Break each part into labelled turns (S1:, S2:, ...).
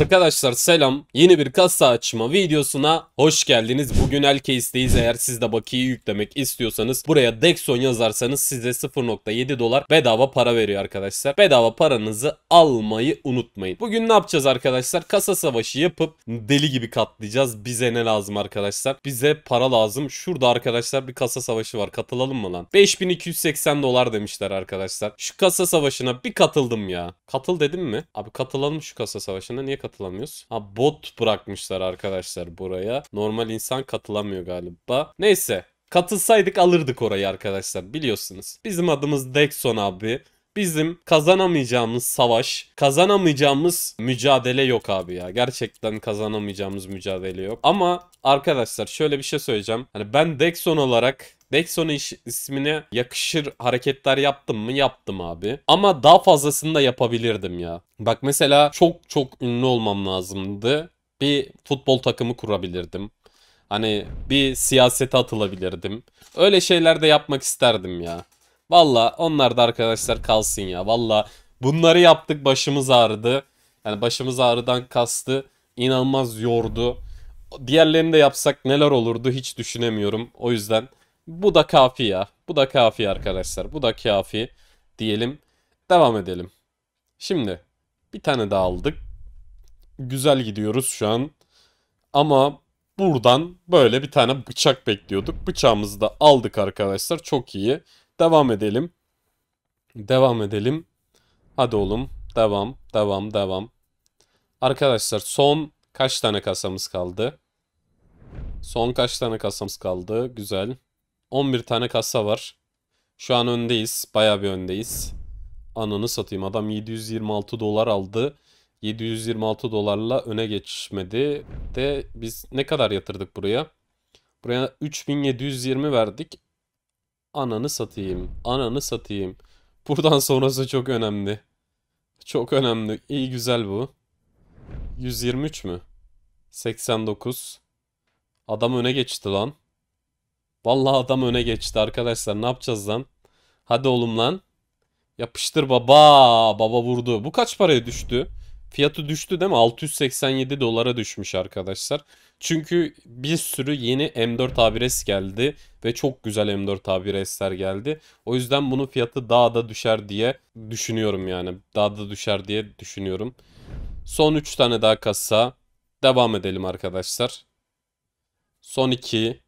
S1: Arkadaşlar selam. Yeni bir kasa açma videosuna hoş geldiniz. Bugün Elcase'deyiz. Eğer siz de bakiyi yüklemek istiyorsanız buraya Dexon yazarsanız size 0.7 dolar bedava para veriyor arkadaşlar. Bedava paranızı almayı unutmayın. Bugün ne yapacağız arkadaşlar? Kasa savaşı yapıp deli gibi katlayacağız. Bize ne lazım arkadaşlar? Bize para lazım. Şurada arkadaşlar bir kasa savaşı var. Katılalım mı lan? 5280 dolar demişler arkadaşlar. Şu kasa savaşına bir katıldım ya. Katıl dedim mi? Abi katılalım şu kasa savaşına. Niye katıldım? katılamıyoruz? Ha bot bırakmışlar arkadaşlar buraya. Normal insan katılamıyor galiba. Neyse. Katılsaydık alırdık orayı arkadaşlar biliyorsunuz. Bizim adımız Dexon abi bizim kazanamayacağımız savaş, kazanamayacağımız mücadele yok abi ya. Gerçekten kazanamayacağımız mücadele yok. Ama arkadaşlar şöyle bir şey söyleyeceğim. Hani ben Dexon olarak Dexon ismine yakışır hareketler yaptım mı? Yaptım abi. Ama daha fazlasını da yapabilirdim ya. Bak mesela çok çok ünlü olmam lazımdı. Bir futbol takımı kurabilirdim. Hani bir siyasete atılabilirdim. Öyle şeyler de yapmak isterdim ya. Valla onlar da arkadaşlar kalsın ya. Valla bunları yaptık başımız ağrıdı. Yani başımız ağrıdan kastı inanılmaz yordu. Diğerlerini de yapsak neler olurdu hiç düşünemiyorum. O yüzden bu da kafi ya. Bu da kafi arkadaşlar. Bu da kafi diyelim. Devam edelim. Şimdi bir tane daha aldık. Güzel gidiyoruz şu an. Ama buradan böyle bir tane bıçak bekliyorduk. Bıçağımızı da aldık arkadaşlar. Çok iyi. Devam edelim. Devam edelim. Hadi oğlum. Devam. Devam. Devam. Arkadaşlar son kaç tane kasamız kaldı? Son kaç tane kasamız kaldı? Güzel. 11 tane kasa var. Şu an öndeyiz. Baya bir öndeyiz. Ananı satayım. Adam 726 dolar aldı. 726 dolarla öne geçmedi. De biz ne kadar yatırdık buraya? Buraya 3720 verdik. Ananı satayım. Ananı satayım. Buradan sonrası çok önemli. Çok önemli. İyi güzel bu. 123 mü? 89. Adam öne geçti lan. Vallahi adam öne geçti arkadaşlar. Ne yapacağız lan? Hadi oğlum lan. Yapıştır baba. Baba vurdu. Bu kaç paraya düştü? Fiyatı düştü değil mi? 687 dolara düşmüş arkadaşlar. Çünkü bir sürü yeni M4 A1S geldi ve çok güzel M4 A1S'ler geldi. O yüzden bunun fiyatı daha da düşer diye düşünüyorum yani. Daha da düşer diye düşünüyorum. Son 3 tane daha kasa. Devam edelim arkadaşlar. Son 2.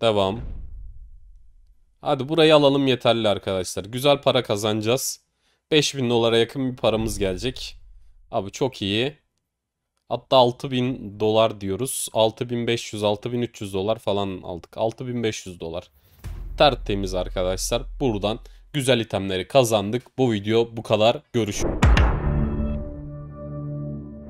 S1: Devam. Hadi burayı alalım yeterli arkadaşlar. Güzel para kazanacağız. 5000 dolara yakın bir paramız gelecek. Abi çok iyi. Hatta 6000 dolar diyoruz. 6500, 6300 dolar falan aldık. 6500 dolar. Tertemiz arkadaşlar. Buradan güzel itemleri kazandık. Bu video bu kadar. Görüşürüz.